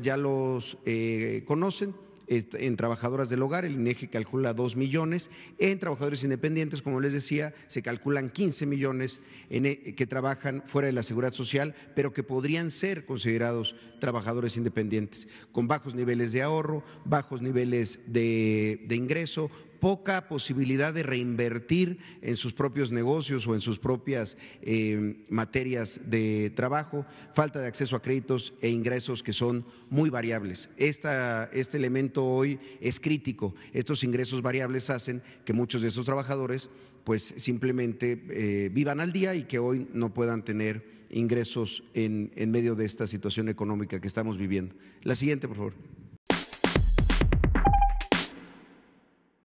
ya los eh, conocen. Eh, en trabajadoras del hogar, el INEGI calcula 2 millones. En trabajadores independientes, como les decía, se calculan 15 millones eh, que trabajan fuera de la seguridad social, pero que podrían ser considerados trabajadores independientes, con bajos niveles de ahorro, bajos niveles de ingreso, poca posibilidad de reinvertir en sus propios negocios o en sus propias eh, materias de trabajo, falta de acceso a créditos e ingresos que son muy variables. este elemento hoy es crítico. Estos ingresos variables hacen que muchos de esos trabajadores pues simplemente eh, vivan al día y que hoy no puedan tener ingresos en, en medio de esta situación económica que estamos viviendo. La siguiente, por favor.